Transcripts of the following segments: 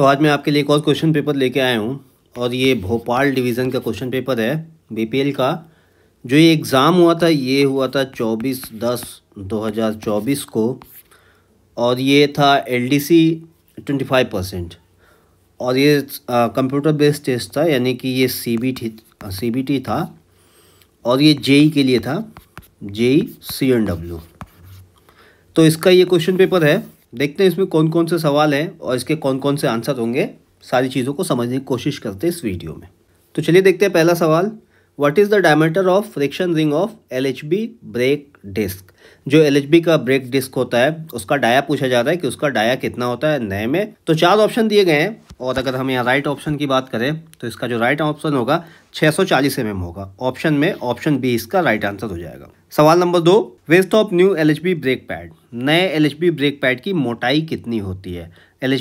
तो आज मैं आपके लिए एक और क्वेश्चन पेपर लेके आया हूँ और ये भोपाल डिवीज़न का क्वेश्चन पेपर है बीपीएल का जो ये एग्ज़ाम हुआ था ये हुआ था चौबीस दस दो हज़ार चौबीस को और ये था L D C twenty five percent और ये कंप्यूटर बेस्ड टेस्ट था यानी कि ये C B T C B T था और ये जेई e के लिए था जेई सी एन डब्ल्यू तो इसका ये क्वेश्चन पेपर है देखते हैं इसमें कौन कौन से सवाल हैं और इसके कौन कौन से आंसर होंगे सारी चीज़ों को समझने की कोशिश करते हैं इस वीडियो में तो चलिए देखते हैं पहला सवाल what is the diameter of friction ring of L H B brake disc जो एल एच बी का ब्रेक डिस्क होता है उसका डाया पूछा जा रहा है कि उसका डाया कितना होता है नए में तो चार ऑप्शन दिए गए हैं और अगर हम यहाँ राइट ऑप्शन की बात करें तो इसका जो राइट ऑप्शन होगा 640 सौ mm होगा ऑप्शन में ऑप्शन बी इसका राइट आंसर हो जाएगा सवाल नंबर दो west of new L H B brake pad नए एल ब्रेक पैड की मोटाई कितनी होती है एल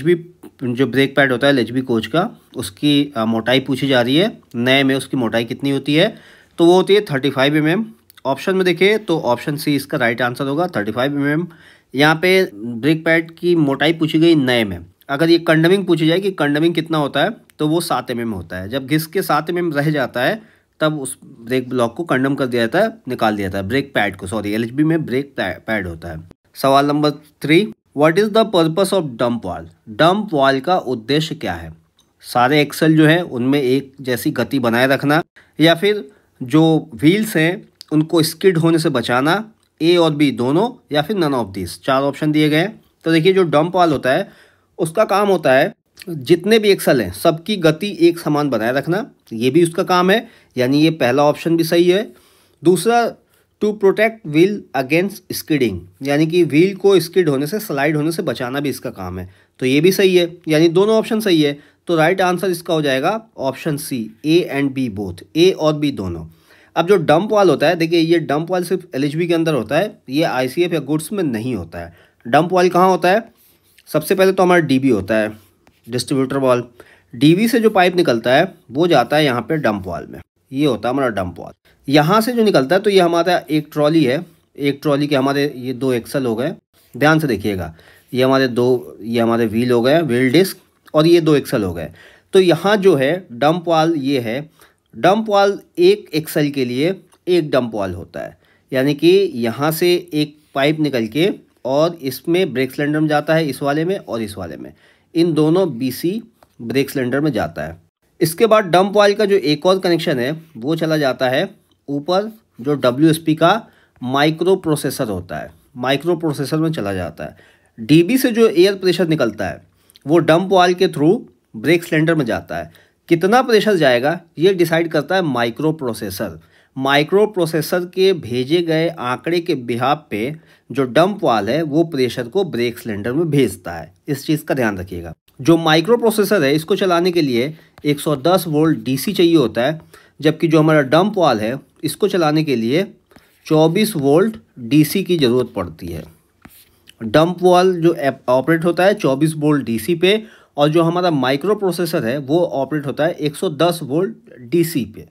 जो ब्रेक पैड होता है एल कोच का उसकी मोटाई पूछी जा रही है नए में उसकी मोटाई कितनी होती है तो वो होती है thirty five M M option में देखिए तो ऑप्शन सी इसका राइट आंसर होगा थर्टी फाइव एम एम यहाँ पर ब्रेक पैड की मोटाई पूछी गई नए में अगर ये कंडमिंग पूछी जाए कि कंडमिंग कितना होता है तो वो सात एम होता है जब घिस के सात एम रह जाता है तब उस ब्रेक ब्लॉक को कंडम कर दिया जाता है निकाल दिया जाता है ब्रेक पैड को सॉरी एल में ब्रेक पैड होता है सवाल नंबर three what is the purpose of dump valve dump valve का उद्देश्य क्या है सारे एक्सल जो है उनमें एक जैसी गति बनाए रखना या फिर जो व्हील्स हैं उनको स्किड होने से बचाना ए और बी दोनों या फिर नन ऑफ दिस चार ऑप्शन दिए गए हैं तो देखिए जो डंप वाल होता है उसका काम होता है जितने भी एक्सल हैं सबकी गति एक समान बनाए रखना तो ये भी उसका काम है यानी ये पहला ऑप्शन भी सही है दूसरा to protect wheel against skidding यानी कि व्हील को स्किड होने से स्लाइड होने से बचाना भी इसका काम है तो ये भी सही है यानी दोनों ऑप्शन सही है तो राइट आंसर इसका हो जाएगा option C A and B both A और बी दोनों अब जो डंप वाल होता है देखिए ये डंप वाल सिर्फ एल के अंदर होता है ये आई या गुड्स में नहीं होता है डंप वाल कहाँ होता है सबसे पहले तो हमारा डी होता है डिस्ट्रीब्यूटर वाल डी से जो पाइप निकलता है वो जाता है यहाँ पर डंप वाल में ये होता है हमारा डंप वाल यहाँ से जो निकलता है तो ये हमारा एक ट्रॉली है एक ट्रॉली के हमारे ये दो एक्सल हो गए ध्यान से देखिएगा ये हमारे दो ये हमारे व्हील हो गए व्हील डिस्क और ये दो एक्सल हो गए तो यहाँ जो है डंप वाल ये है डंप वाल एक एक्सल के लिए एक डंप वाल होता है यानी कि यहाँ से एक पाइप निकल के और इसमें ब्रेक सिलेंडर में जाता है इस वाले में और इस वाले में इन दोनों बीसी ब्रेक सिलेंडर में जाता है इसके बाद डंप वाल का जो एक और कनेक्शन है वो चला जाता है ऊपर जो डब्ल्यू का माइक्रो प्रोसेसर होता है माइक्रो प्रोसेसर में चला जाता है डीबी से जो एयर प्रेशर निकलता है वो डंप वाल के थ्रू ब्रेक सिलेंडर में जाता है कितना प्रेशर जाएगा ये डिसाइड करता है माइक्रो प्रोसेसर माइक्रो प्रोसेसर के भेजे गए आंकड़े के बिहाब पे जो डंप वाल है वो प्रेशर को ब्रेक सिलेंडर में भेजता है इस चीज़ का ध्यान रखिएगा जो माइक्रो प्रोसेसर है इसको चलाने के लिए 110 वोल्ट डीसी चाहिए होता है जबकि जो हमारा डंप वाल है इसको चलाने के लिए 24 वोल्ट डीसी की ज़रूरत पड़ती है डंप वाल जो ऑपरेट होता है 24 वोल्ट डीसी पे और जो हमारा माइक्रो प्रोसेसर है वो ऑपरेट होता है 110 वोल्ट डीसी पे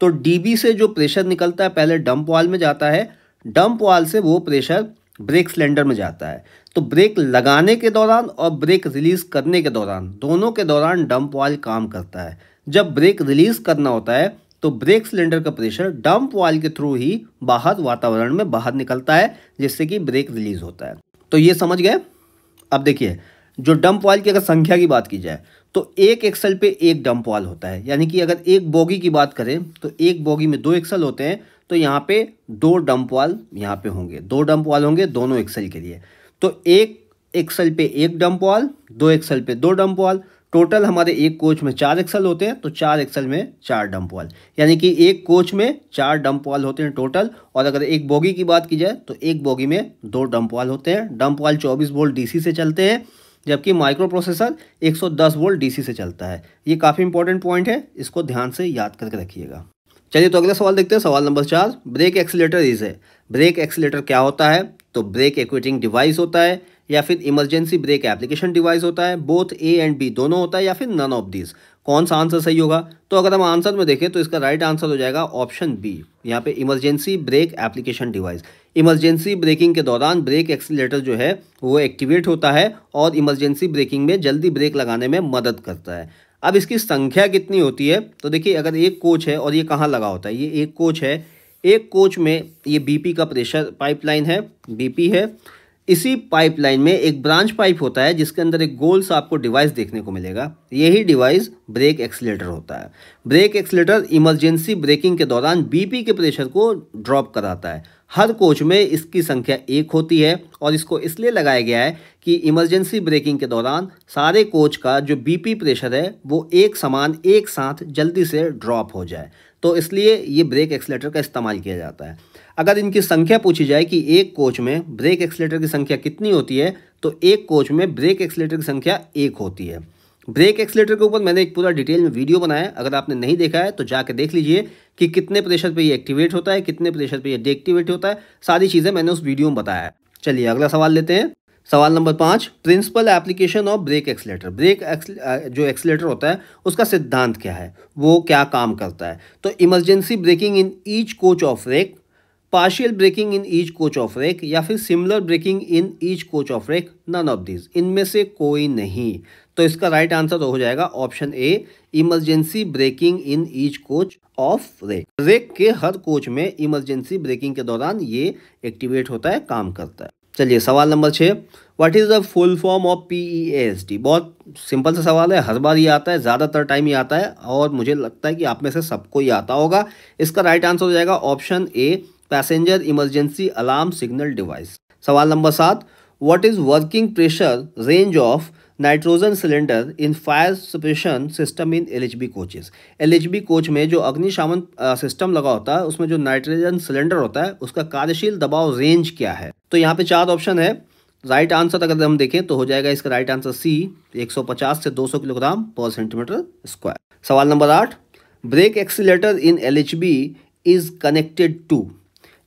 तो डीबी से जो प्रेशर निकलता है पहले डंप वाल में जाता है डंप वाल से वो प्रेशर ब्रेक सिलेंडर में जाता है तो ब्रेक लगाने के दौरान और ब्रेक रिलीज़ करने के दौरान दोनों के दौरान डंप वाल काम करता है जब ब्रेक रिलीज़ करना होता है तो ब्रेक सिलेंडर का प्रेशर डंप वाल के थ्रू ही बाहर वातावरण में बाहर निकलता है जिससे कि ब्रेक रिलीज होता है तो ये समझ गए अब देखिए जो डंप वाल की अगर संख्या की बात की जाए तो एक एक्सल पे एक डंप वाल होता है यानी कि अगर एक बोगी की बात करें तो एक बोगी में दो एक्सल होते हैं तो यहाँ पे दो डंप वाल यहाँ पे होंगे दो डंप वाल होंगे दोनों एक्सल के लिए तो एक एक्सल पे एक डंप वाल दो एक्सल पे दो डंप वाल टोटल हमारे एक कोच में चार एक्सल होते हैं तो चार एक्सल में चार डंप वाल यानी कि एक कोच में चार डंप वाल होते हैं टोटल और अगर एक बोगी की बात की जाए तो एक बोगी में दो डंप वाल होते हैं डंप वाल चौबीस वोल्ट डीसी से चलते हैं जबकि माइक्रो प्रोसेसर 110 वोल्ट डीसी से चलता है ये काफ़ी इंपॉर्टेंट पॉइंट है इसको ध्यान से याद करके रखिएगा चलिए तो अगला सवाल देखते हैं सवाल नंबर चार ब्रेक एक्सीटर इज है ब्रेक एक्सीटर क्या होता है तो ब्रेक एक्विटिंग डिवाइस होता है या फिर इमरजेंसी ब्रेक एप्लीकेशन डिवाइस होता है बोथ ए एंड बी दोनों होता है या फिर नन ऑफ दिस कौन सा आंसर सही होगा तो अगर हम आंसर में देखें तो इसका राइट आंसर हो जाएगा ऑप्शन बी यहाँ पे emergency brake application device emergency braking के दौरान ब्रेक एक्सीटर जो है वो एक्टिवेट होता है और इमरजेंसी ब्रेकिंग में जल्दी ब्रेक लगाने में मदद करता है अब इसकी संख्या कितनी होती है तो देखिए अगर एक कोच है और ये कहाँ लगा होता है ये एक कोच है एक कोच में ये बीपी का प्रेशर पाइपलाइन है बीपी है इसी पाइपलाइन में एक ब्रांच पाइप होता है जिसके अंदर एक गोल सा आपको डिवाइस देखने को मिलेगा यही डिवाइस ब्रेक एक्सलेटर होता है ब्रेक एक्सलेटर इमरजेंसी ब्रेकिंग के दौरान बीपी के प्रेशर को ड्रॉप कराता है हर कोच में इसकी संख्या एक होती है और इसको इसलिए लगाया गया है कि इमरजेंसी ब्रेकिंग के दौरान सारे कोच का जो बी प्रेशर है वो एक समान एक साथ जल्दी से ड्रॉप हो जाए तो इसलिए ये ब्रेक एक्सलेटर का इस्तेमाल किया जाता है अगर इनकी संख्या पूछी जाए कि एक कोच में ब्रेक एक्सलेटर की संख्या कितनी होती है तो एक कोच में ब्रेक एक्सलेटर की संख्या एक होती है ब्रेक एक्सलेटर के ऊपर मैंने एक पूरा डिटेल में वीडियो बनाया है अगर आपने नहीं देखा है तो जाके देख लीजिए कि कितने प्रेशर पर यह एक्टिवेट होता है कितने प्रेशर पर यह डीएक्टिवेट होता है सारी चीज़ें मैंने उस वीडियो में बताया चलिए अगला सवाल लेते हैं सवाल नंबर पाँच principle application of brake accelerator brake जो एक्सलेटर होता है उसका सिद्धांत क्या है वो क्या काम करता है तो emergency braking in each coach of brake partial braking in each coach of rake या फिर similar braking in each coach of rake none of this इनमें से कोई नहीं तो इसका राइट आंसर तो हो जाएगा option A emergency braking in each coach of rake rake के हर कोच में इमरजेंसी ब्रेकिंग के दौरान ये एक्टिवेट होता है काम करता है चलिए सवाल नंबर छः what is the full form of P E S D बहुत सिंपल सा सवाल है हर बार ये आता है ज़्यादातर टाइम ये आता है और मुझे लगता है कि आप में से सबको ये आता होगा इसका राइट आंसर हो जाएगा option A passenger emergency alarm signal device सवाल नंबर सात what is working pressure range of nitrogen cylinder in fire suppression system in LHB coaches LHB coach में जो अग्निशामन सिस्टम लगा होता है उसमें जो नाइट्रोजन सिलेंडर होता है उसका कार्यशील दबाव रेंज क्या है तो यहाँ पे चार ऑप्शन है राइट आंसर अगर हम देखें तो हो जाएगा इसका राइट आंसर सी 150 से 200 किलोग्राम पर सेंटीमीटर स्क्वायर सवाल नंबर आठ brake exciter in L is connected to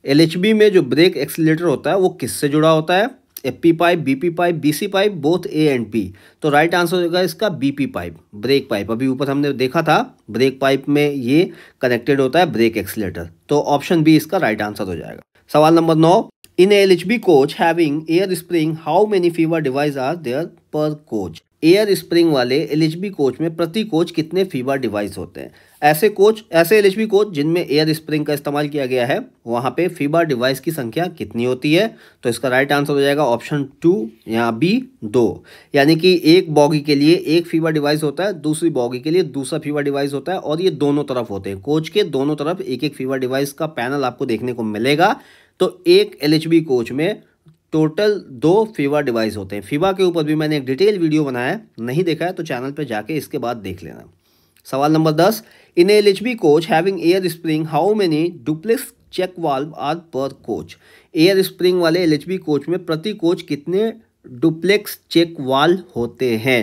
L में जो ब्रेक एक्सीटर होता है वो किससे जुड़ा होता है A P pipe B P pipe B C pipe both A and P तो राइट आंसर होगा इसका B P pipe brake pipe अभी ऊपर हमने देखा था ब्रेक पाइप में ये कनेक्टेड होता है ब्रेक एक्सीटर तो ऑप्शन बी इसका राइट आंसर हो जाएगा सवाल नंबर नौ in L H B coach having air spring how many FIBA device are there per coach air spring वाले एल एच बी कोच में प्रति कोच कितने फीवर डिवाइस होते हैं ऐसे कोच ऐसे एल कोच जिनमें एयर स्प्रिंग का इस्तेमाल किया गया है वहाँ पे फीबा डिवाइस की संख्या कितनी होती है तो इसका राइट आंसर हो जाएगा ऑप्शन टू या बी दो यानी कि एक बॉगी के लिए एक फीबा डिवाइस होता है दूसरी बॉगी के लिए दूसरा फीबा डिवाइस होता है और ये दोनों तरफ होते हैं कोच के दोनों तरफ एक एक फीबा डिवाइस का पैनल आपको देखने को मिलेगा तो एक एल कोच में टोटल दो फीवा डिवाइस होते हैं फीवा के ऊपर भी मैंने एक डिटेल वीडियो बनाया है नहीं देखा है तो चैनल पर जाके इसके बाद देख लेना सवाल नंबर दस in L H B coach having air spring how many duplex check valve are per coach air spring वाले एल एच बी कोच में प्रति कोच कितने डुप्लेक्स चेक वाल्व होते हैं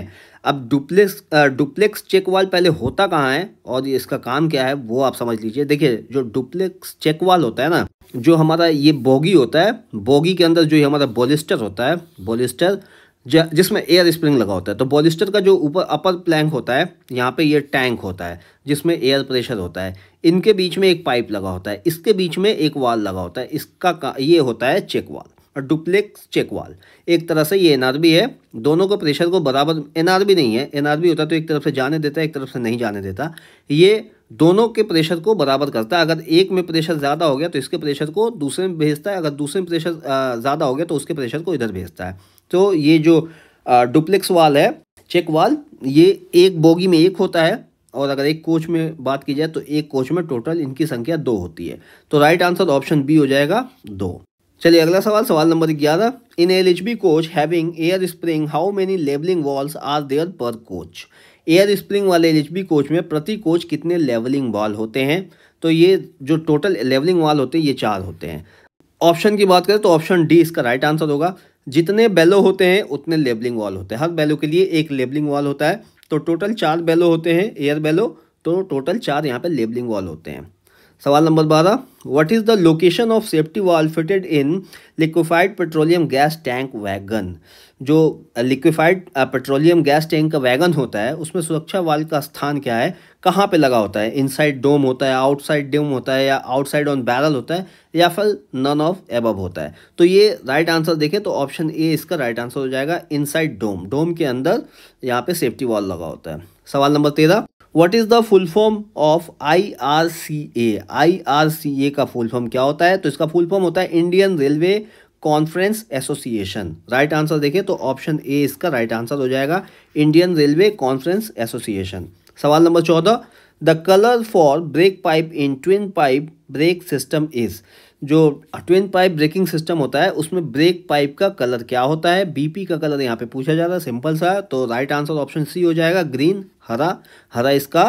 अब डुप्लेक्स डुप्लेक्स चेक वाल पहले होता कहाँ है और इसका काम क्या है वो आप समझ लीजिए देखिए जो डुप्लेक्स चेक वाल्व होता है ना जो हमारा ये बोगी होता है बोगी के अंदर जो ये हमारा बोलिस्टर होता है बोलिस्टर जिसमें एयर स्प्रिंग लगा होता है तो बॉलिस्टर का जो ऊपर अपर प्लैंक होता है यहाँ पे ये टैंक होता है जिसमें एयर प्रेशर होता है इनके बीच में एक पाइप लगा होता है इसके बीच में एक वाल लगा होता है इसका ये होता है चेक वाल और डुप्लेक्स चेक वाल एक तरह से ये एन है दोनों को प्रेशर को बराबर एन नहीं है एन होता है तो एक तरफ से जाने देता है एक तरफ से नहीं जाने देता ये दोनों के प्रेशर को बराबर करता है अगर एक में प्रेशर ज़्यादा हो गया तो इसके प्रेशर को दूसरे में भेजता है अगर दूसरे में प्रेशर ज़्यादा हो गया तो उसके प्रेशर को इधर भेजता है तो ये जो डुप्लेक्स वाल है चेक वाल ये एक बोगी में एक होता है और अगर एक कोच में बात की जाए तो एक कोच में टोटल इनकी संख्या दो होती है तो राइट आंसर ऑप्शन बी हो जाएगा दो चलिए अगला सवाल सवाल नंबर ग्यारह in L H B coach having air spring how many levelling valves are there per coach air spring वाले एल एच बी कोच में प्रति कोच कितने लेवलिंग वॉल होते हैं तो ये जो टोटल लेवलिंग वॉल होते हैं ये चार होते हैं ऑप्शन की बात करें तो ऑप्शन डी इसका राइट आंसर होगा जितने बेलो होते हैं उतने लेबलिंग वॉल होते हैं हर बेलो के लिए एक लेबलिंग वॉल होता है तो टोटल चार बेलो होते हैं एयर बेलो तो टोटल चार यहाँ पे लेबलिंग वॉल होते हैं सवाल नंबर बारह what is the location of safety valve fitted in liquefied petroleum gas tank wagon जो लिक्विफाइड पेट्रोलियम गैस टैंक का वैगन होता है उसमें सुरक्षा वाल का स्थान क्या है कहाँ पे लगा होता है इनसाइड डोम होता है आउटसाइड डोम होता है या आउटसाइड ऑन बैरल होता है या फिर नन ऑफ एबब होता है तो ये राइट आंसर देखें तो ऑप्शन ए इसका राइट आंसर हो जाएगा इनसाइड डोम डोम के अंदर यहाँ पे सेफ्टी वॉल लगा होता है सवाल नंबर तेरह what is the full form of I R C A I R C A का फुल फॉर्म क्या होता है तो इसका फुल फॉर्म होता है Indian railway conference association right answer देखें तो ऑप्शन ए इसका राइट right आंसर हो जाएगा इंडियन रेलवे कॉन्फ्रेंस एसोसिएशन सवाल नंबर चौदह the colour for brake pipe in twin pipe brake system is जो ट्विन पाइप ब्रेकिंग सिस्टम होता है उसमें ब्रेक पाइप का कलर क्या होता है बीपी का कलर यहाँ पे पूछा जा रहा है सिंपल सा तो राइट आंसर ऑप्शन सी हो जाएगा ग्रीन हरा हरा इसका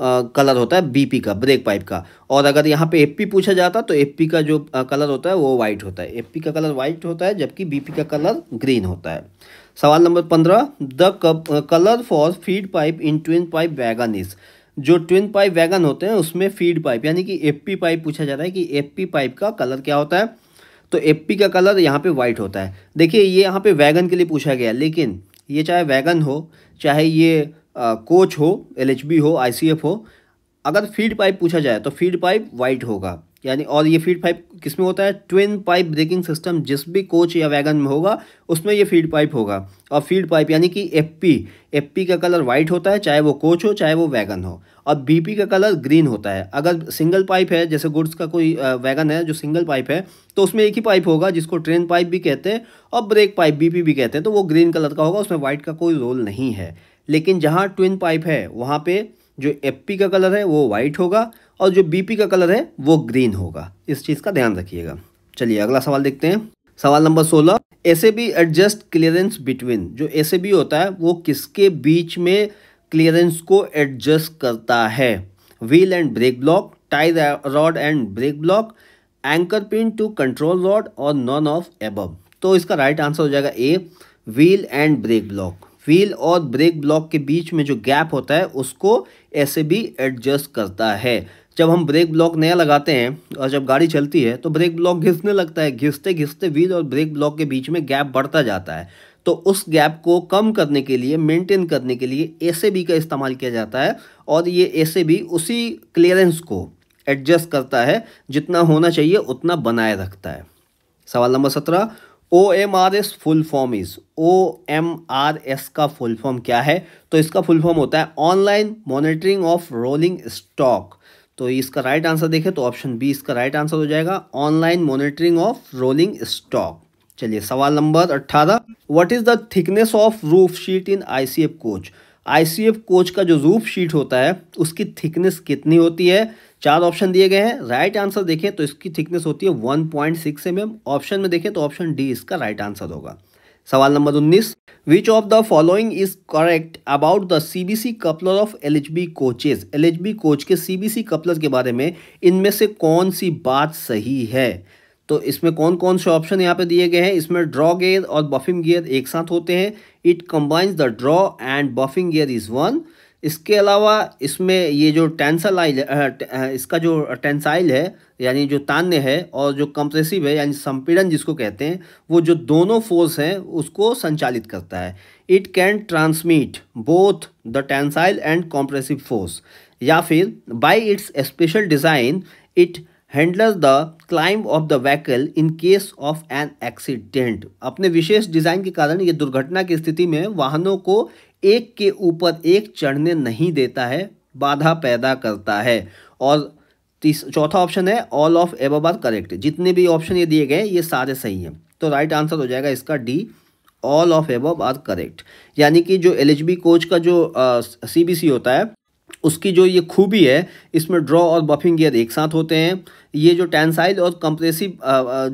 कलर होता है बीपी का ब्रेक पाइप का और अगर यहाँ पे एफपी पूछा जाता तो एफपी का जो कलर होता है वो वाइट होता है एफपी का कलर वाइट होता है जबकि बीपी का कलर ग्रीन होता है सवाल नंबर पंद्रह the colour for feed pipe in twin pipe wagon is जो ट्विन पाइप वैगन होते हैं उसमें फीड पाइप यानी कि एफपी पाइप पूछा जाता है कि एफपी पाइप का कलर क्या होता है तो एफपी का कलर यहाँ पर वाइट होता है देखिए ये यहाँ पर वैगन के लिए पूछा गया लेकिन ये चाहे वैगन हो चाहे ये कोच हो एल हो आई हो अगर फीड पाइप पूछा जाए तो फीड पाइप वाइट होगा यानी और ये फीड पाइप किस में होता है ट्विन पाइप ब्रेकिंग सिस्टम जिस भी कोच या वैगन में होगा उसमें ये फीड पाइप होगा और फीड पाइप यानी कि F P F colour white होता है चाहे वो कोच हो चाहे वो वैगन हो और बीपी का कलर ग्रीन होता है अगर सिंगल पाइप है जैसे गुड्स का कोई वैगन है जो सिंगल पाइप है तो उसमें एक ही पाइप होगा जिसको ट्रेन पाइप भी कहते हैं और ब्रेक पाइप बी भी कहते हैं तो वो ग्रीन कलर का होगा उसमें वाइट का कोई रोल नहीं है लेकिन जहाँ ट्विन पाइप है वहाँ पे जो एफ का कलर है वो वाइट होगा और जो बी का कलर है वो ग्रीन होगा इस चीज़ का ध्यान रखिएगा चलिए अगला सवाल देखते हैं सवाल नंबर सोलह भी एडजस्ट क्लियरेंस बिटवीन जो भी होता है वो किसके बीच में क्लियरेंस को एडजस्ट करता है wheel and brake block tie rod and brake block anchor pin to control rod और नॉन ऑफ एबव तो इसका राइट आंसर हो जाएगा A wheel and brake block wheel और ब्रेक ब्लॉक के बीच में जो गैप होता है उसको ऐसे भी एडजस्ट करता है जब हम ब्रेक ब्लॉक नया लगाते हैं और जब गाड़ी चलती है तो ब्रेक ब्लॉक घिसने लगता है घिसते घिसते व्हील और ब्रेक ब्लॉक के बीच में गैप बढ़ता जाता है तो उस गैप को कम करने के लिए मेंटेन करने के लिए बी का इस्तेमाल किया जाता है और ये बी उसी क्लियरेंस को एडजस्ट करता है जितना होना चाहिए उतना बनाए रखता है सवाल नंबर सत्रह O M R S full form is O M R S का फुल फॉर्म क्या है तो इसका फुल फॉर्म होता है online monitoring of rolling stock तो इसका राइट आंसर देखें तो ऑप्शन बी इसका राइट आंसर हो जाएगा online monitoring of rolling stock चलिए सवाल नंबर अट्ठारह what is the thickness of roof sheet in ICF coach ICF coach का जो रूफ शीट होता है उसकी थिकनेस कितनी होती है चार ऑप्शन दिए गए हैं राइट आंसर देखें तो इसकी थिकनेस होती है one point six M option में देखें तो ऑप्शन डी इसका राइट आंसर होगा सवाल नंबर उन्नीस which of the following is correct about the C B C coupler of L H B coaches L H B coach के C B C coupler के बारे में इनमें से कौन सी बात सही है तो इसमें कौन कौन से ऑप्शन यहाँ पे दिए गए हैं इसमें ड्रॉ गेयर और बफिंग गियर एक साथ होते हैं it combines the draw and buffing gear is one इसके अलावा इसमें ये जो टेंसल आइल इसका जो टेंसाइल है यानी जो तान्य है और जो कंप्रेसिव है यानी संपीड़न जिसको कहते हैं वो जो दोनों फोर्स हैं उसको संचालित करता है it can transmit both the tensile and compressive force या फिर by its special design it handler the climb of the vehicle in case of an accident अपने विशेष डिजाइन के कारण ये दुर्घटना की स्थिति में वाहनों को एक के ऊपर एक चढ़ने नहीं देता है बाधा पैदा करता है और चौथा ऑप्शन है all of above are correct जितने भी ऑप्शन ये दिए गए ये सारे सही हैं तो राइट आंसर हो जाएगा इसका D all of above are correct यानी कि जो एल कोच का जो सी uh, होता है उसकी जो ये खूबी है इसमें ड्रॉ और बफिंग गियर एक साथ होते हैं ये जो टेंसाइल और कंप्रेसिव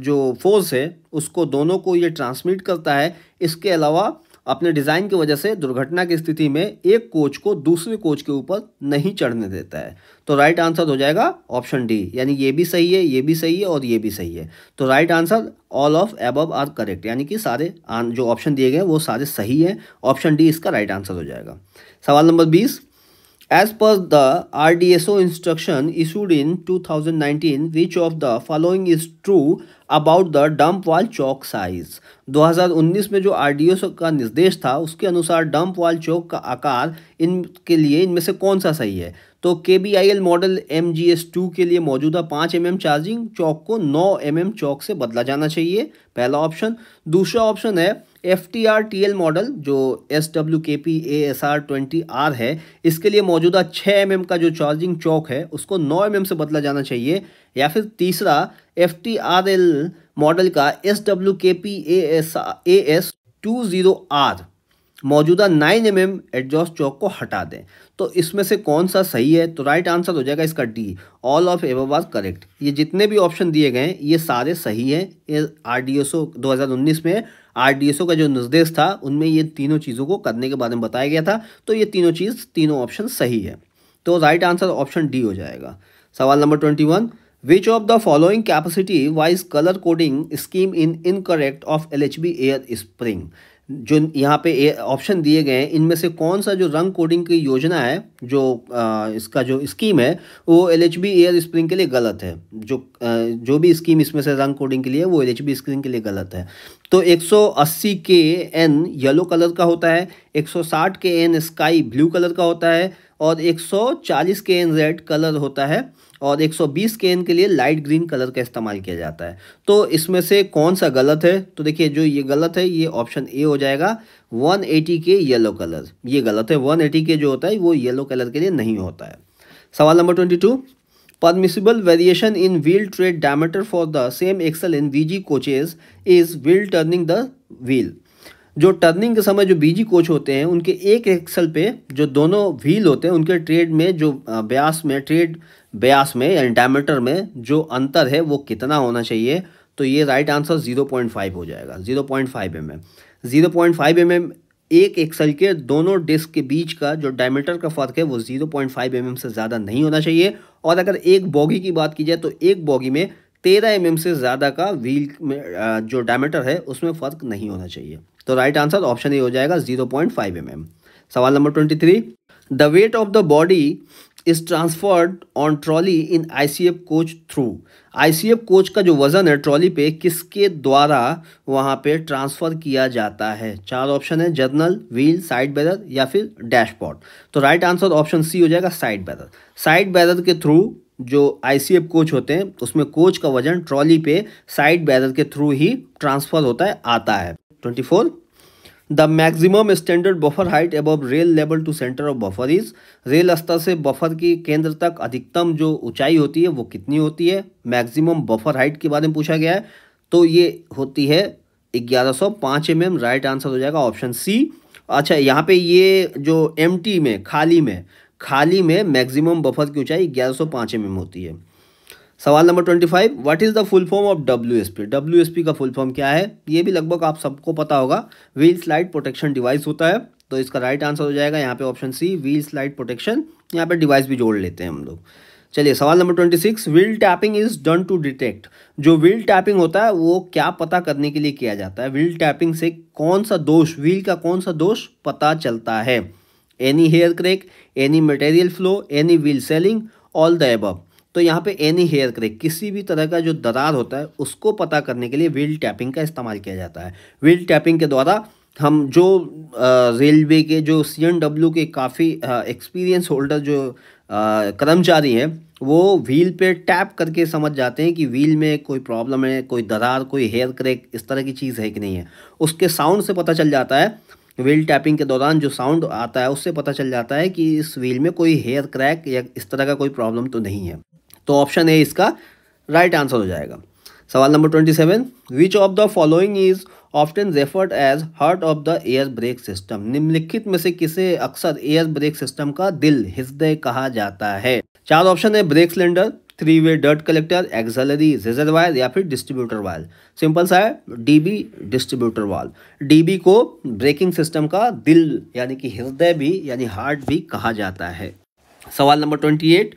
जो फोर्स है उसको दोनों को ये ट्रांसमिट करता है इसके अलावा अपने डिज़ाइन की वजह से दुर्घटना की स्थिति में एक कोच को दूसरे कोच के ऊपर नहीं चढ़ने देता है तो राइट आंसर हो जाएगा ऑप्शन डी यानी ये भी सही है ये भी सही है और ये भी सही है तो right answer all of above are correct यानी कि सारे जो ऑप्शन दिए गए वो सारे सही हैं ऑप्शन डी इसका राइट आंसर हो जाएगा सवाल नंबर बीस As per the RDSO instruction issued in 2019, which of the following is true about the dump valve choke size 2019 में जो RDSO का निर्देश था उसके अनुसार डंप वाल चौक का आकार इनके लिए इनमें से कौन सा सही है तो K B I L model M G S two के लिए मौजूदा पाँच एम एम चार्जिंग चौक को नौ एम एम चौक से बदला जाना चाहिए पहला ऑप्शन दूसरा ऑप्शन है F T R T L model जो S W K P A S R twenty R है इसके लिए मौजूदा छः एम एम का जो चार्जिंग चौक है उसको नौ एम एम से बदला जाना चाहिए या फिर तीसरा F T R L model का S W K P A S A S two zero R मौजूदा nine M M adjust choke को हटा दें तो इसमें से कौन सा सही है तो राइट आंसर हो जाएगा इसका D all of above correct ये जितने भी ऑप्शन दिए गए हैं ये सारे सही हैं ये आर डी एस ओ दो हज़ार उन्नीस में आर डी एस ओ का जो निर्देश था उनमें ये तीनों चीज़ों को करने के बारे में बताया गया था तो ये तीनों चीज़ तीनों ऑप्शन सही है तो राइट आंसर ऑप्शन डी हो जाएगा सवाल number twenty one which of the following capacity wise colour coding scheme in incorrect of L H B air spring जो यहाँ पे ऑप्शन दिए गए हैं इनमें से कौन सा जो रंग कोडिंग की योजना है जो आ, इसका जो स्कीम है वो L H B air spring के लिए गलत है जो आ, जो भी स्कीम इसमें से रंग कोडिंग के लिए वो एल एच बी स्क्रिंग के लिए गलत है तो 180 के एन येलो कलर का होता है 160 के एन स्काई ब्लू कलर का होता है और 140 के एन रेड कलर होता है और 120 के एन के लिए लाइट ग्रीन कलर का इस्तेमाल किया जाता है तो इसमें से कौन सा गलत है तो देखिए जो ये गलत है ये ऑप्शन ए हो जाएगा 180 के येलो कलर ये गलत है 180 के जो होता है वो येलो कलर के लिए नहीं होता है सवाल number twenty two Permissible variation in wheel tread diameter for the same axle in VG coaches is wheel turning the wheel जो टर्निंग के समय जो बीजी कोच होते हैं उनके एक एक्सल पे जो दोनों व्हील होते हैं उनके ट्रेड में जो ब्यास में ट्रेड ब्यास में यानी डायमीटर में जो अंतर है वो कितना होना चाहिए तो ये right answer zero point five हो जाएगा zero point five M M zero point five M M एक एक्सल के दोनों डिस्क के बीच का जो डायमीटर का फ़र्क है वो zero point five M M से ज़्यादा नहीं होना चाहिए और अगर एक बॉगी की बात की जाए तो एक बॉगी में तेरह एम एम से ज़्यादा का व्हील में जो डायमीटर है उसमें फ़र्क नहीं होना चाहिए तो राइट आंसर ऑप्शन ए हो जाएगा zero point five M M सवाल number twenty three the weight of the body is transferred on trolley in ICF coach through ICF coach का जो वज़न है ट्रॉली पे किसके द्वारा वहाँ पे ट्रांसफ़र किया जाता है चार ऑप्शन है जर्नल व्हील साइड बैरर या फिर डैशबोर्ड तो राइट आंसर ऑप्शन सी हो जाएगा साइड बैरर साइड बैरर के थ्रू जो आईसीएफ कोच होते हैं उसमें कोच का वजन ट्रॉली पे साइड बैरर के थ्रू ही ट्रांसफ़र होता है आता है twenty four the maximum standard buffer height above rail level to centre of buffer is rail स्तर से बफर की केंद्र तक अधिकतम जो ऊंचाई होती है वो कितनी होती है मैक्सिमम बफर हाइट के बारे में पूछा गया है तो ये होती है ग्यारह सौ पाँच एम एम राइट आंसर हो जाएगा ऑप्शन सी अच्छा यहाँ पे ये जो एम टी में खाली में खाली में मैक्सिमम बफर की ऊंचाई ग्यारह सौ पाँच एम एम होती है सवाल number twenty five what is the full form of W S P W S P का फुल फॉर्म क्या है ये भी लगभग आप सबको पता होगा व्हील स्लाइड प्रोटेक्शन डिवाइस होता है तो इसका राइट आंसर हो जाएगा यहाँ पे option C wheel slide protection यहाँ पे डिवाइस भी जोड़ लेते हैं हम लोग चलिए सवाल number twenty six wheel tapping is done to detect जो व्हील टैपिंग होता है वो क्या पता करने के लिए किया जाता है व्हील टैपिंग से कौन सा दोष व्हील का कौन सा दोष पता चलता है any hair crack any material flow any wheel shelling all the above तो यहाँ पे एनी हेयर क्रेक किसी भी तरह का जो दरार होता है उसको पता करने के लिए व्हील टैपिंग का इस्तेमाल किया जाता है व्हील टैपिंग के द्वारा हम जो रेलवे के जो सी एन डब्ल्यू के काफ़ी एक्सपीरियंस होल्डर जो कर्मचारी हैं वो व्हील पे टैप करके समझ जाते हैं कि व्हील में कोई प्रॉब्लम है कोई दरार कोई हेयर क्रेक इस तरह की चीज़ है कि नहीं है उसके साउंड से पता चल जाता है व्हील टैपिंग के दौरान जो साउंड आता है उससे पता चल जाता है कि इस व्हील में कोई हेयर क्रैक या इस तरह का कोई प्रॉब्लम तो नहीं है तो ऑप्शन ए इसका राइट right आंसर हो जाएगा सवाल number twenty seven which of the following is often referred as heart of the air brake system निम्नलिखित में से किसे अक्सर एयर ब्रेक सिस्टम का दिल हृदय कहा जाता है चार ऑप्शन है brake cylinder three way dirt collector auxiliary वायर या फिर डिस्ट्रीब्यूटर वायर सिंपल सा है डीबी डिस्ट्रीब्यूटर वायर डीबी को ब्रेकिंग सिस्टम का दिल यानी कि हृदय भी यानी हार्ट भी कहा जाता है सवाल number twenty eight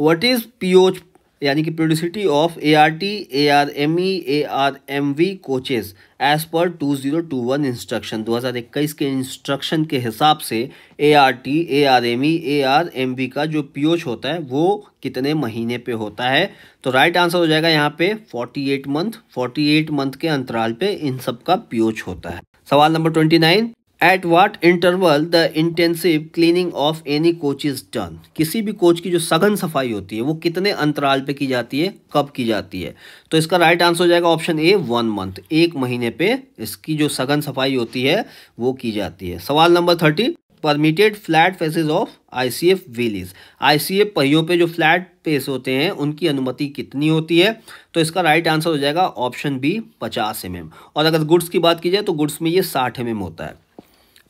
what is POH यानी कि periodicity of A R T A R M E A R M V coaches as per two zero two one instruction दो हज़ार इक्कीस के इंस्ट्रक्शन के हिसाब से A R T A R M E A R M V का जो P ouch होता है वो कितने महीने पे होता है तो राइट आंसर हो जाएगा यहाँ पे forty eight month forty eight month के अंतराल पे इन सब का पी ओच होता है सवाल number twenty nine at what interval the intensive cleaning of any coach is done किसी भी कोच की जो सघन सफाई होती है वो कितने अंतराल पे की जाती है कब की जाती है तो इसका राइट आंसर हो जाएगा ऑप्शन ए वन मंथ एक महीने पे इसकी जो सघन सफाई होती है वो की जाती है सवाल number thirty permitted flat faces of I C F wheels I C F पहियों पर जो फ्लैट पेस होते हैं उनकी अनुमति कितनी होती है तो इसका राइट आंसर हो जाएगा ऑप्शन बी पचास एम एम और अगर गुड्स की बात की जाए तो गुड्स में ये साठ एम एम होता है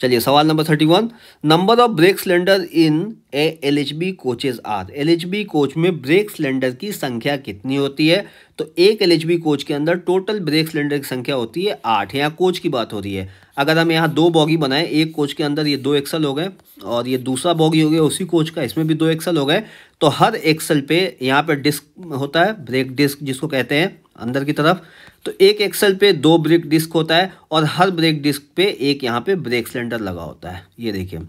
चलिए सवाल number thirty one number of brake cylinder in A L H B coaches are L H B coach में ब्रेक सिलेंडर की संख्या कितनी होती है तो एक एल एच बी कोच के अंदर टोटल ब्रेक सिलेंडर की संख्या होती है आठ यहाँ कोच की बात हो रही है अगर हम यहाँ दो बॉगी बनाएं एक कोच के अंदर ये दो एक्सल हो गए और ये दूसरा बॉगी हो गया उसी कोच का इसमें भी दो एक्सल हो गए तो हर एक्सल पे यहाँ पर डिस्क होता है ब्रेक डिस्क जिसको कहते हैं अंदर की तरफ तो एक एक्सल पे दो ब्रेक डिस्क होता है और हर ब्रेक डिस्क पे एक यहाँ पे ब्रेक सिलेंडर लगा होता है ये देखिए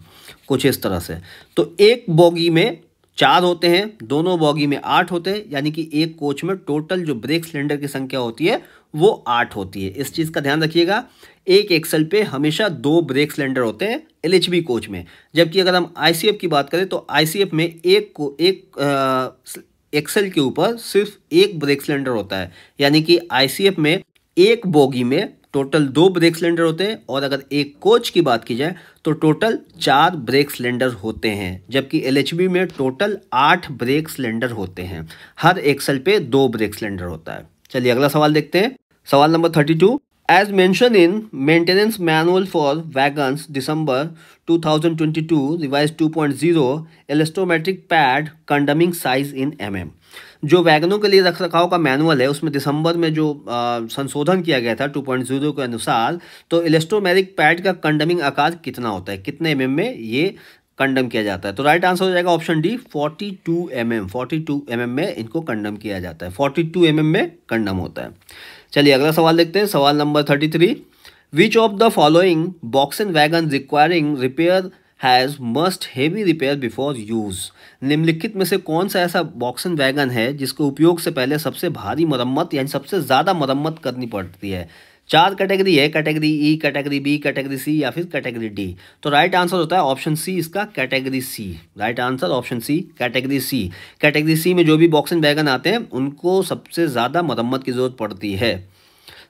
कुछ इस तरह से तो एक बॉगी में चार होते हैं दोनों बॉगी में आठ होते हैं यानी कि एक कोच में टोटल जो ब्रेक सिलेंडर की संख्या होती है वो आठ होती है इस चीज़ का ध्यान रखिएगा एक एक्सल पे हमेशा दो ब्रेक सिलेंडर होते हैं एल कोच में जबकि अगर हम आई की बात करें तो आई में एक को एक आ, एक्सेल के ऊपर सिर्फ एक ब्रेक सिलेंडर होता है यानी कि आईसीएफ में एक बोगी में टोटल दो ब्रेक सिलेंडर होते हैं और अगर एक कोच की बात की जाए तो टोटल चार ब्रेक सिलेंडर होते हैं जबकि एल में टोटल आठ ब्रेक सिलेंडर होते हैं हर एक्सल पे दो ब्रेक सिलेंडर होता है चलिए अगला सवाल देखते हैं सवाल number thirty two As mentioned in Maintenance Manual for Wagons December 2022 revised 2.0 elastomeric pad condemning size in mm जो वैगनों के लिए रख रखाव का मैनुअल है उसमें दिसंबर में जो संशोधन किया गया था 2.0 के अनुसार तो इलेस्टोमेरिक पैड का कंडमिंग आकार कितना होता है कितने एमएम में ये कंडम किया जाता है तो राइट आंसर हो जाएगा option D 42 two mm, 42 two mm में इनको कंडम किया जाता है 42 टू mm में कंडम होता है चलिए अगला सवाल देखते हैं सवाल number thirty three which of the following box and wagon requiring repair has must heavy repair before use निम्नलिखित में से कौन सा ऐसा बॉक्स एंड वैगन है जिसको उपयोग से पहले सबसे भारी मरम्मत यानी सबसे ज़्यादा मरम्मत करनी पड़ती है चार कैटेगरी है category E e, category B category C या फिर कैटेगरी डी तो राइट आंसर होता है ऑप्शन सी इसका category C right answer option C category C category C में जो भी बॉक्सिंग बैगन आते हैं उनको सबसे ज़्यादा मरम्मत की ज़रूरत पड़ती है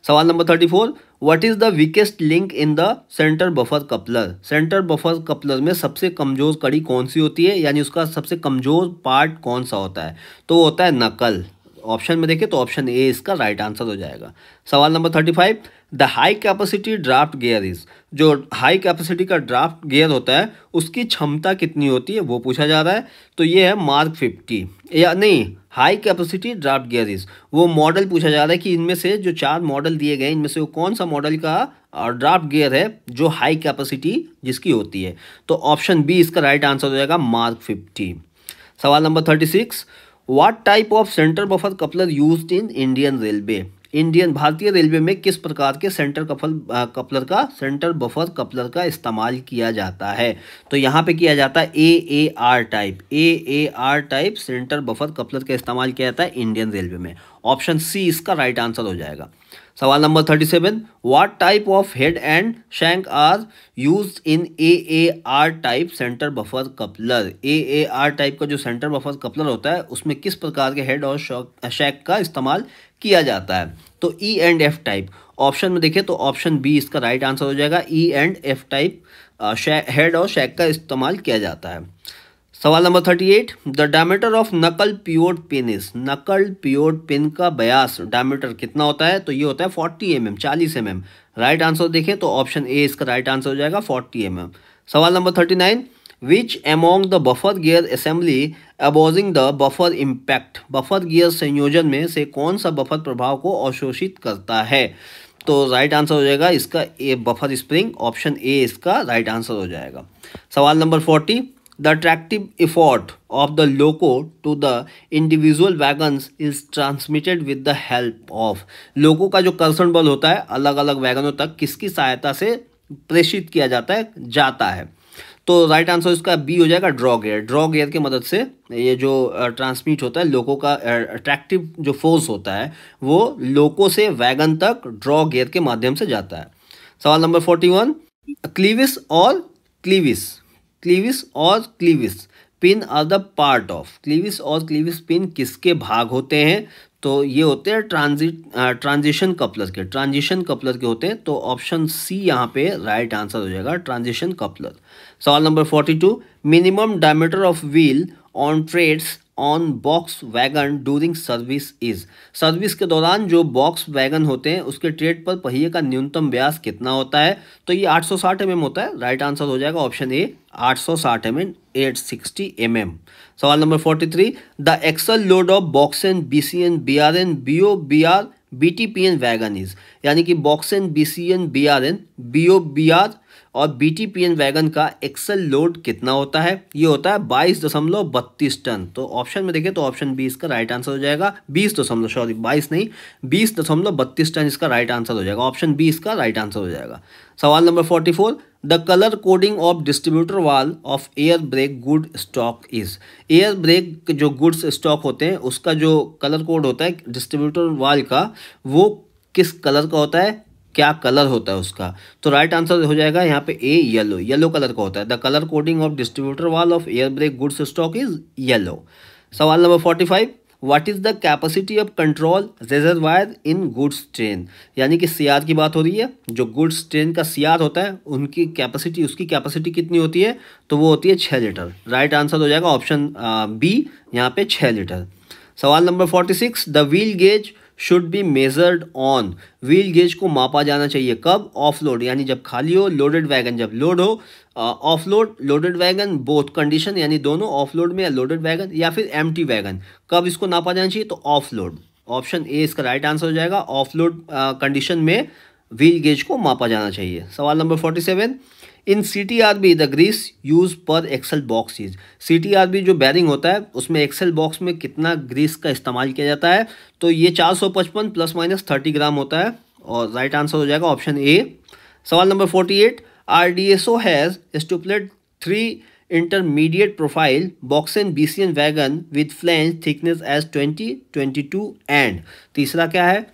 सवाल number thirty four what is the weakest link in the centre buffer coupler centre buffer coupler में सबसे कमज़ोर कड़ी कौन सी होती है यानी उसका सबसे कमज़ोर पार्ट कौन सा होता है तो होता है नकल ऑप्शन में देखें तो ऑप्शन ए इसका राइट आंसर हो जाएगा सवाल number thirty five the high capacity draft gear is जो हाई कैपेसिटी का ड्राफ्ट गेयर होता है उसकी क्षमता कितनी होती है वो पूछा जा रहा है तो ये है मार्क फिफ्टी या नहीं high capacity draft gear is वो मॉडल पूछा जा रहा है कि इनमें से जो चार मॉडल दिए गए इनमें से वो कौन सा मॉडल का और ड्राफ्ट गियर है जो हाई कैपेसिटी जिसकी होती है तो ऑप्शन बी इसका राइट आंसर हो जाएगा मार्क फिफ्टी सवाल number thirty six what type of centre buffer coupler use in Indian railway Indian भारतीय रेलवे में किस प्रकार के सेंटर कफल कपलर का सेंटर बफर कपलर का इस्तेमाल किया जाता है तो यहाँ पे किया जाता है A A R type A A R type centre buffer coupler का इस्तेमाल किया जाता है इंडियन रेलवे में ऑप्शन सी इसका राइट आंसर हो जाएगा सवाल number thirty seven what type of head and shank are use in A A R type centre buffer coupler A A R type का जो सेंटर बफर कपलर होता है उसमें किस प्रकार के हेड और शैक का इस्तेमाल किया जाता है तो E and F type option में देखें तो ऑप्शन बी इसका राइट आंसर हो जाएगा E and F type head और शैक का इस्तेमाल किया जाता है सवाल number thirty eight the diameter of knuckle pure pin is knuckle pure pin का बयास डायमीटर कितना होता है तो ये होता है फोर्टी एम एम चालीस एम एम राइट आंसर देखें तो ऑप्शन ए इसका राइट आंसर हो जाएगा फोर्टी एम एम सवाल number thirty nine which among the buffer gear assembly absorbing the buffer impact buffer gear संयोजन में से कौन सा बफर प्रभाव को अवशोषित करता है तो राइट आंसर हो जाएगा इसका A buffer spring option A इसका राइट आंसर हो जाएगा सवाल number forty The attractive effort of the loco to the individual wagons is transmitted with the help of loco का जो कर्षण बल होता है अलग अलग वैगनों तक किसकी सहायता से प्रेषित किया जाता है जाता है तो राइट आंसर इसका बी हो जाएगा ड्रॉ गेयर ड्रॉ गेयर की मदद से ये जो ट्रांसमिट होता है लोको का अट्रैक्टिव जो फोर्स होता है वो लोको से वैगन तक ड्रॉ गेयर के माध्यम से जाता है सवाल नंबर फोर्टी वन क्लीविस और क्लीविस क्लीविस और clevis pin are the part of clevis और क्लीविस पिन किसके भाग होते हैं तो ये होते हैं ट्रांजिट ट्रांजिशन कपलर के ट्रांजिशन कपलर के होते हैं तो ऑप्शन सी यहाँ पे राइट आंसर हो जाएगा ट्रांजिशन कपलर सवाल number forty two minimum diameter of wheel on treads on box wagon during service is service के दौरान जो बॉक्स वैगन होते हैं उसके ट्रेड पर पहिए का न्यूनतम व्यास कितना होता है तो ये 860 सौ mm होता है राइट आंसर हो जाएगा ऑप्शन ए 860 सौ साठ M M eight sixty M M सवाल number forty three the axle load of box N B C N B R N B O B R B T P N wagon is यानी कि box N B C N B R N B O B R और B T P N wagon का axle load कितना होता है ये होता है बाईस दशमलव बत्तीस टन तो ऑप्शन में देखें तो ऑप्शन बी इसका राइट आंसर हो जाएगा बीस दशमलव सॉरी बाईस नहीं बीस दशमलव बत्तीस टन इसका राइट आंसर हो जाएगा ऑप्शन बी इसका राइट आंसर हो जाएगा सवाल number forty four the colour coding of distributor valve of air brake good stock is air brake जो गुड्स स्टॉक होते हैं उसका जो कलर कोड होता है डिस्ट्रीब्यूटर वाल का वो किस कलर का होता है क्या कलर होता है उसका तो राइट आंसर हो जाएगा यहाँ पे ए येलो येलो कलर का होता है the colour coding of distributor valve of air brake goods stock is yellow सवाल number forty five what is the capacity of control reservoir in goods train यानी कि सीआर की बात हो रही है जो गुड्स ट्रेन का सीआर होता है उनकी कैपेसिटी उसकी कैपेसिटी कितनी होती है तो वो होती है छः लीटर राइट आंसर हो जाएगा ऑप्शन बी यहाँ पे छः लीटर सवाल number forty six the wheel gauge should be measured on wheel gauge को मापा जाना चाहिए कब ऑफ लोड यानी जब खाली हो लोडेड वैगन जब लोड हो off load loaded wagon both condition यानी दोनों ऑफ लोड में या लोडेड वैगन या फिर एम टी वैगन कब इसको नापा जाना चाहिए तो ऑफ लोड ऑप्शन ए इसका राइट आंसर हो जाएगा ऑफ लोड कंडीशन में व्हील गेज को मापा जाना चाहिए सवाल number forty seven in C T R B the grease use per axle box is C T R B जो बैरिंग होता है उसमें एक्सेल बॉक्स में कितना ग्रीस का इस्तेमाल किया जाता है तो ये चार सौ पचपन प्लस माइनस थर्टी ग्राम होता है और राइट आंसर हो जाएगा ऑप्शन ए सवाल number forty eight R D S O has stipulated three intermediate profile box B C N wagon with flange thickness as twenty twenty two and तीसरा क्या है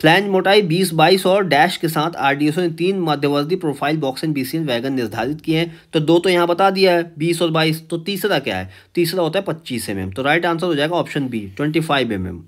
flange मोटाई 20 बाईस और डैश के साथ आर आरडीएसओ ने तीन मध्यवर्ती profile box and BCN wagon निर्धारित किए हैं तो दो तो यहाँ बता दिया है 20 और 22 तो तीसरा क्या है तीसरा होता है पच्चीस एम तो राइट आंसर हो जाएगा ऑप्शन बी 25 फाइव mm.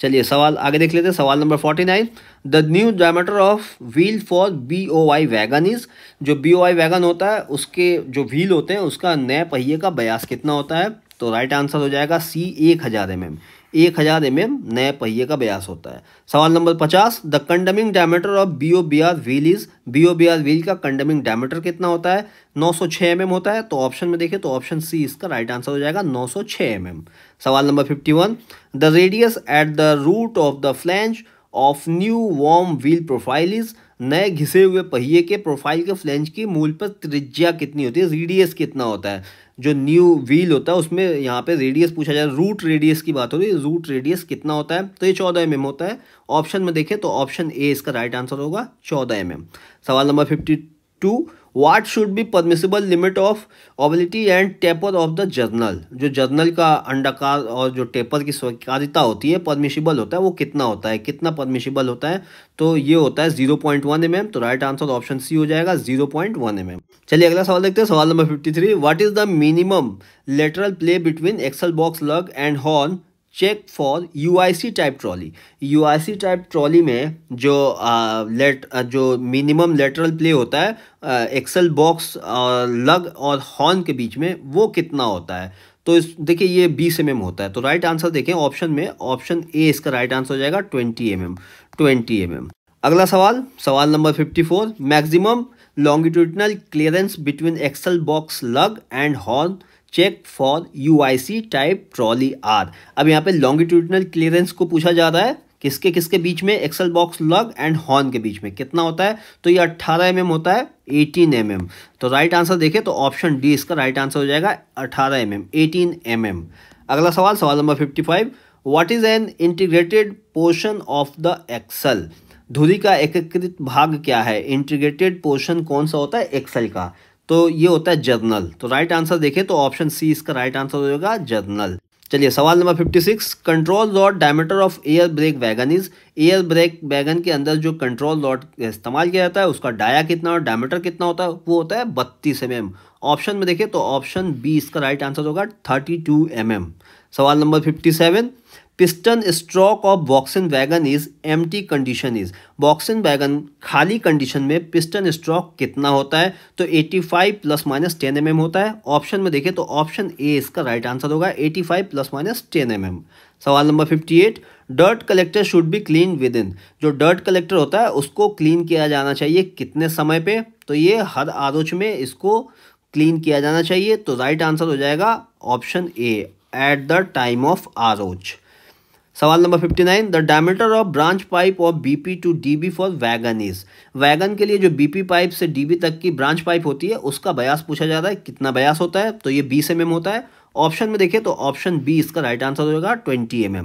चलिए सवाल आगे देख लेते हैं सवाल number forty nine the new diameter of wheel for B O I wagon is जो बी ओ आई वैगन होता है उसके जो व्हील होते हैं उसका नए पहिए का बयास कितना होता है तो राइट आंसर हो जाएगा सी एक हज़ार एम एम एक हज़ार एम एम नए पहिए का ब्यास होता है सवाल नंबर पचास the condemning diameter of B O B R wheel is B O B R wheel का कंडमिंग डायमीटर कितना होता है नौ सौ छः एम एम होता है तो ऑप्शन में देखें तो ऑप्शन सी इसका राइट आंसर हो जाएगा नौ सौ छः एम एम सवाल number fifty one the radius at the root of the flange of new worn wheel profile is नए घिसे हुए पहिए के प्रोफाइल के फ्लेंज की मूल पर त्रिज्या कितनी होती है रेडियस कितना होता है जो न्यू व्हील होता है उसमें यहाँ पे रेडियस पूछा जाए रूट रेडियस की बात हो रही है रूट रेडियस कितना होता है तो ये चौदह एम mm होता है ऑप्शन में देखें तो ऑप्शन ए इसका राइट आंसर होगा चौदह एम mm. सवाल number fifty two what should be permissible limit of ovality and taper of the journal जो जर्नल का अंडाकार और जो टेपर की स्वीकारिता होती है परमिशिबल होता है वो कितना होता है कितना परमिशिबल होता है तो ये होता है zero point one M M तो राइट आंसर ऑप्शन सी हो जाएगा zero point one M M चलिए अगला सवाल देखते हैं सवाल number fifty three what is the minimum lateral play between axle box lug and horn check for U type trolley U type trolley में जो लेट जो मिनिमम लेटरल प्ले होता है एक्सल बॉक्स और लग और हॉर्न के बीच में वो कितना होता है तो इस देखिए ये बीस एम mm होता है तो राइट आंसर देखें ऑप्शन में ऑप्शन ए इसका राइट आंसर हो जाएगा twenty M M twenty M M अगला सवाल सवाल number fifty four maximum longitudinal clearance between axle box lug and horn check for U type trolley are अब यहाँ पे लॉन्गिट्यूडनल क्लियरेंस को पूछा जा रहा है किसके किसके बीच में axle box lug and horn के बीच में कितना होता है तो ये 18 एम mm होता है 18 एम mm. तो राइट आंसर देखें तो ऑप्शन डी इसका राइट आंसर हो जाएगा 18 एम mm, 18 एम mm. अगला सवाल सवाल number 55 what is an integrated portion of the axle धुरी का एकीकृत भाग क्या है इंटीग्रेटेड पोर्शन कौन सा होता है एक्सल का तो ये होता है जर्नल तो राइट आंसर देखें तो ऑप्शन सी इसका राइट आंसर हो जाएगा जर्नल चलिए सवाल number fifty six control rod diameter of air brake wagon is air brake wagon के अंदर जो कंट्रोल रॉड इस्तेमाल किया जाता है उसका डाया कितना और डायमीटर कितना होता है वो होता है बत्तीस एम mm. ऑप्शन में देखें तो ऑप्शन बी इसका राइट आंसर होगा थर्टी टू एम सवाल number fifty seven piston stroke of boxing wagon is empty condition is boxing wagon खाली कंडीशन में पिस्टन स्ट्रोक कितना होता है तो 85 प्लस माइनस टेन एम होता है ऑप्शन में देखें तो ऑप्शन ए इसका राइट आंसर होगा 85 प्लस माइनस टेन एम सवाल number 58 dirt collector should be clean within जो डर्ट कलेक्टर होता है उसको क्लीन किया जाना चाहिए कितने समय पे तो ये हर आरोच में इसको क्लीन किया जाना चाहिए तो राइट आंसर हो जाएगा option A at the time of ROH सवाल number 59 the diameter of branch pipe of BP to DB for wagon is wagon के लिए जो बीपी पाइप से डीबी तक की ब्रांच पाइप होती है उसका बयास पूछा जाता है कितना बयास होता है तो ये बीस एम होता है ऑप्शन में देखिए तो ऑप्शन बी इसका राइट आंसर होगा ट्वेंटी एम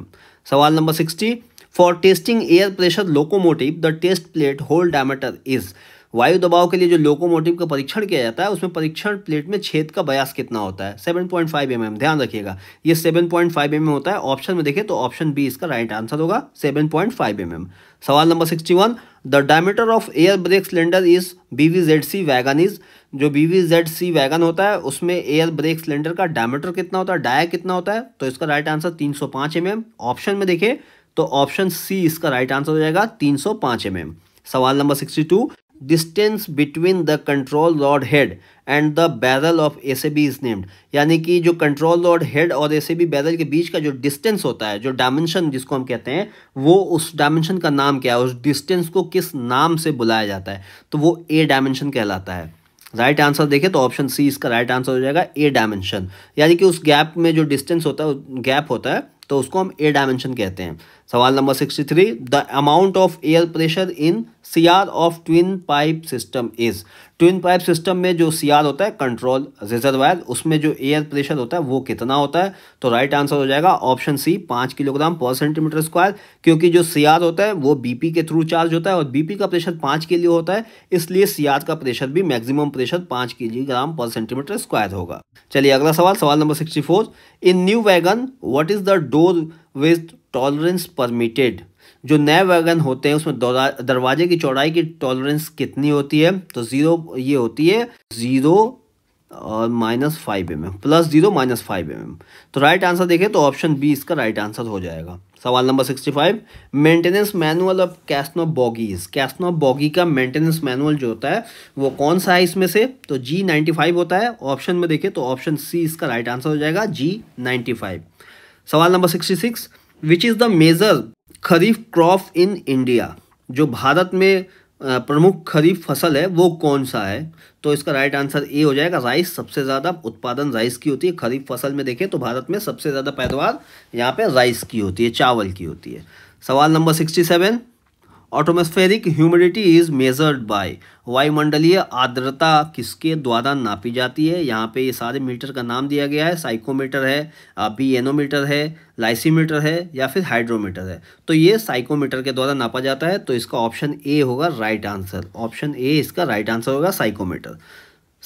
सवाल number sixty for testing air pressure locomotive the test plate hole diameter is वायु दबाव के लिए जो लोकोमोटिव का परीक्षण किया जाता है उसमें परीक्षण प्लेट में छेद का बयास कितना होता है seven point five M M ध्यान रखिएगा ये seven point five M M होता है ऑप्शन में देखें तो ऑप्शन बी इसका राइट आंसर होगा seven point five M M सवाल number sixty one the diameter of air brake cylinder is B V Z C wagon is जो B V Z C wagon होता है उसमें एयर ब्रेक सिलेंडर का diameter कितना होता है डाया कितना होता है तो इसका राइट आंसर तीन सौ पाँच एम एम ऑप्शन में देखें तो ऑप्शन सी इसका राइट आंसर हो जाएगा तीन सौ पाँच एम एम सवाल number sixty two distance between the control rod head and the barrel of A B is named यानी कि जो कंट्रोल रॉड हेड और ए बी बैरल के बीच का जो डिस्टेंस होता है जो डायमेंशन जिसको हम कहते हैं वो उस डायमेंशन का नाम क्या है उस डिस्टेंस को किस नाम से बुलाया जाता है तो वो ए डायमेंशन कहलाता है राइट right आंसर देखें तो ऑप्शन सी इसका राइट right आंसर हो जाएगा ए डायमेंशन यानी कि उस गैप में जो डिस्टेंस होता है गैप होता है तो उसको हम ए डायमेंशन कहते हैं सवाल number sixty three the amount of air pressure in CR of twin pipe system is twin pipe system में जो सी आर होता है कंट्रोल रिजर्वायर उसमें जो एयर प्रेशर होता है वो कितना होता है तो राइट आंसर हो जाएगा ऑप्शन सी पाँच किलोग्राम पर सेंटीमीटर स्क्वायर क्योंकि जो सी आर होता है वो बीपी के थ्रू चार्ज होता है और बीपी का प्रेशर पाँच के लिए होता है इसलिए सी आर का प्रेशर भी मैक्सिमम प्रेशर पाँच के पर सेंटीमीटर स्क्वायर होगा चलिए अगला सवाल सवाल number sixty four in new wagon what is the door width tolerance permitted जो नए वैगन होते हैं उसमें दरवाजे की चौड़ाई की टॉलरेंस कितनी होती है तो ज़ीरो ये होती है ज़ीरो और minus five M M plus zero minus five M M तो राइट आंसर देखें तो ऑप्शन बी इसका राइट आंसर हो जाएगा सवाल number sixty five maintenance manual of Casnub bogies Casnub bogie का मेंटेनेंस मैनुअल जो होता है वो कौन सा है इसमें से तो जी नाइन्टी फाइव होता है ऑप्शन में देखें तो ऑप्शन सी इसका राइट आंसर हो जाएगा जी नाइन्टी फाइव सवाल number sixty six which is the major kharif crop in India जो भारत में प्रमुख खरीफ फसल है वो कौन सा है तो इसका राइट आंसर ए हो जाएगा राइस सबसे ज़्यादा उत्पादन राइस की होती है खरीफ फसल में देखें तो भारत में सबसे ज़्यादा पैदावार यहाँ पे राइस की होती है चावल की होती है सवाल number sixty seven atmospheric humidity is measured by वायुमंडलीय आर्द्रता किसके द्वारा नापी जाती है यहाँ पे ये सारे मीटर का नाम दिया गया है साइकोमीटर है बी एनोमीटर है लाइसीमीटर है या फिर हाइड्रोमीटर है तो ये साइकोमीटर के द्वारा नापा जाता है तो इसका ऑप्शन ए होगा राइट आंसर ऑप्शन ए इसका राइट आंसर होगा साइकोमीटर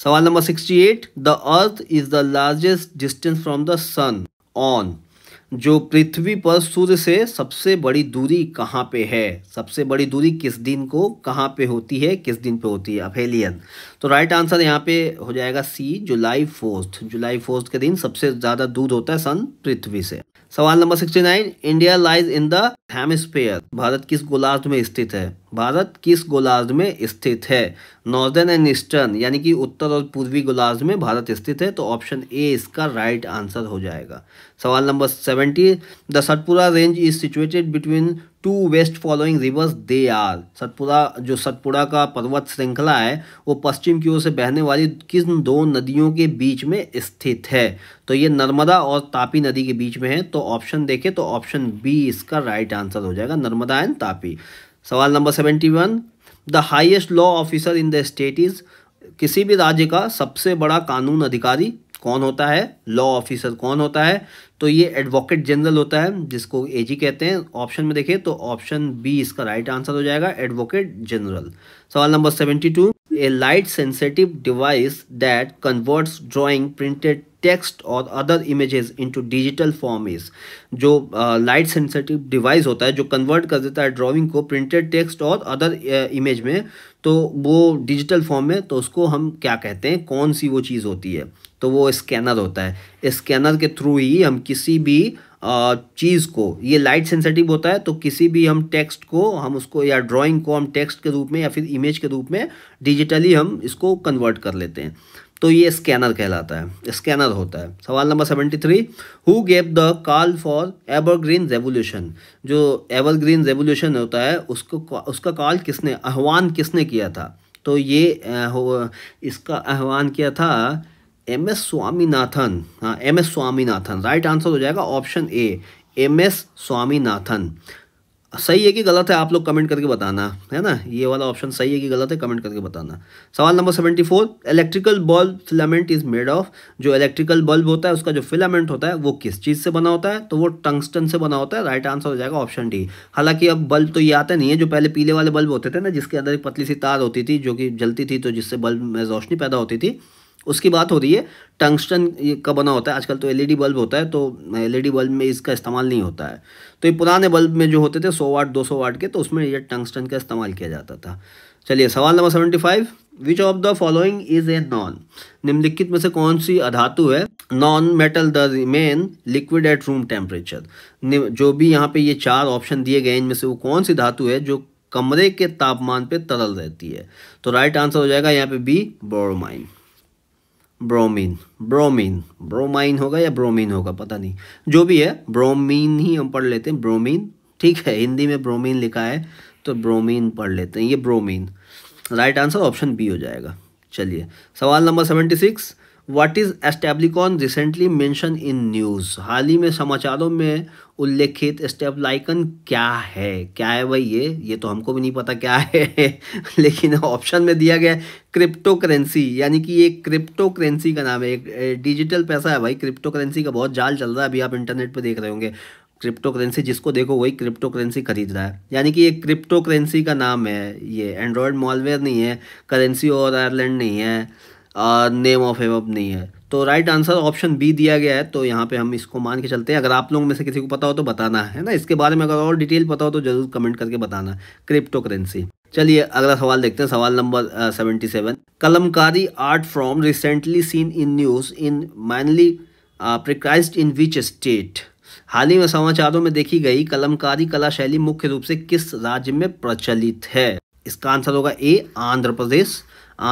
सवाल number sixty eight the earth is the largest distance from the sun on जो पृथ्वी पर सूर्य से सबसे बड़ी दूरी कहाँ पे है सबसे बड़ी दूरी किस दिन को कहाँ पे होती है किस दिन पे होती है अफेलियन तो राइट आंसर यहाँ पे हो जाएगा सी जुलाई फोर्थ जुलाई फोर्थ के दिन सबसे ज़्यादा दूर होता है सन पृथ्वी से सवाल number sixty nine India lies in hemisphere Bharat किस गोलार्थ में स्थित है भारत किस गोलार्ध में स्थित है नॉर्दर्न एंड ईस्टर्न यानी कि उत्तर और पूर्वी गोलार्ध में भारत स्थित है तो ऑप्शन ए इसका राइट आंसर हो जाएगा सवाल number seventy the Satpura range is situated between two west following rivers they are Satpura जो सतपुरा का पर्वत श्रृंखला है वो पश्चिम की ओर से बहने वाली किन दो नदियों के बीच में स्थित है तो ये नर्मदा और तापी नदी के बीच में है तो ऑप्शन देखें तो ऑप्शन बी इसका राइट आंसर हो जाएगा नर्मदा एंड तापी सवाल number seventy one the highest law officer in the state is किसी भी राज्य का सबसे बड़ा कानून अधिकारी कौन होता है लॉ ऑफिसर कौन होता है तो ये एडवोकेट जनरल होता है जिसको एजी कहते हैं ऑप्शन में देखें तो ऑप्शन बी इसका राइट आंसर हो जाएगा एडवोकेट जनरल सवाल number seventy two a light sensitive device that converts drawing printed text और other images into digital form is जो लाइट सेंसिटिव डिवाइस होता है जो कन्वर्ट कर देता है ड्राइंग को प्रिंटेड टेक्स्ट और अदर इमेज में तो वो डिजिटल फॉर्म में तो उसको हम क्या कहते हैं कौन सी वो चीज़ होती है तो वो स्कैनर होता है स्कैनर के थ्रू ही हम किसी भी चीज़ को ये लाइट सेंसिटिव होता है तो किसी भी हम टेक्स्ट को हम उसको या ड्राइंग को हम टेक्स्ट के रूप में या फिर इमेज के रूप में डिजिटली हम इसको कन्वर्ट कर लेते हैं तो ये स्कैनर कहलाता है स्कैनर होता है सवाल number seventy three who gave the call for evergreen revolution जो एवरग्रीन रेवोल्यूशन होता है उसको उसका कॉल किसने आह्वान किसने किया था तो ये इसका आह्वान किया था एम एस स्वामीनाथन हाँ M S Swaminathan right answer हो जाएगा option A M S Swaminathan सही है कि गलत है आप लोग कमेंट करके बताना है ना ये वाला ऑप्शन सही है कि गलत है कमेंट करके बताना सवाल number seventy four electrical bulb filament is made of जो इलेक्ट्रिकल बल्ब होता है उसका जो फिलामेंट होता है वो किस चीज़ से बना होता है तो वो टंगस्टन से बना होता है राइट आंसर हो जाएगा ऑप्शन डी हालांकि अब बल्ब तो ये आते नहीं है जो पहले पीले वाले बल्ब होते थे ना जिसके अंदर एक पतली सी तार होती थी जो कि जलती थी तो जिससे बल्ब में रोशनी पैदा होती थी उसकी बात हो रही है टंगस्टन का बना होता है आजकल तो एलईडी बल्ब होता है तो एलईडी बल्ब में इसका इस्तेमाल नहीं होता है तो ये पुराने बल्ब में जो होते थे 100 वाट 200 वाट के तो उसमें ये टंगस्टन का इस्तेमाल किया जाता था चलिए सवाल number seventy five which of the following is a non निम्नलिखित में से कौन सी अधातु है non metal the remain liquid at room temperature जो भी यहाँ पे ये चार ऑप्शन दिए गए इनमें से वो कौन सी धातु है जो कमरे के तापमान पर तरल रहती है तो राइट आंसर हो जाएगा यहाँ पे B bromine bromine bromine bromine होगा या ब्रोमीन होगा पता नहीं जो भी है ब्रोमीन ही हम पढ़ लेते हैं ब्रोमीन ठीक है हिंदी में ब्रोमीन लिखा है तो ब्रोमीन पढ़ लेते हैं ये bromine right answer option B हो जाएगा चलिए सवाल number seventy six what is establicon recently mention in news हाल ही में समाचारों में उल्लेखित लाइकन क्या है क्या है भाई ये ये तो हमको भी नहीं पता क्या है लेकिन ऑप्शन में दिया गया क्रिप्टो करेंसी यानी कि ये क्रिप्टो करेंसी का नाम है एक डिजिटल पैसा है भाई क्रिप्टो करेंसी का बहुत जाल चल रहा है अभी आप इंटरनेट पर देख रहे होंगे क्रिप्टो करेंसी जिसको देखो वही क्रिप्टो करेंसी खरीद रहा है यानी कि ये क्रिप्टो करेंसी का नाम है ये एंड्रॉयड मॉलवेयर नहीं है करेंसी और आयरलैंड नहीं है और नेम ऑफ एवब नहीं है तो राइट आंसर ऑप्शन बी दिया गया है तो यहाँ पे हम इसको मान के चलते हैं अगर आप लोगों में से किसी को पता हो तो बताना है ना इसके बारे में अगर और डिटेल पता हो तो जरूर कमेंट करके बताना क्रिप्टो करेंसी चलिए अगला सवाल देखते हैं सवाल number seventy seven Kalamkari art from recently seen in news in mainly practised in which state हाल ही में समाचारों में देखी गई कलमकारी कला शैली मुख्य रूप से किस राज्य में प्रचलित है इसका आंसर होगा ए आंध्र प्रदेश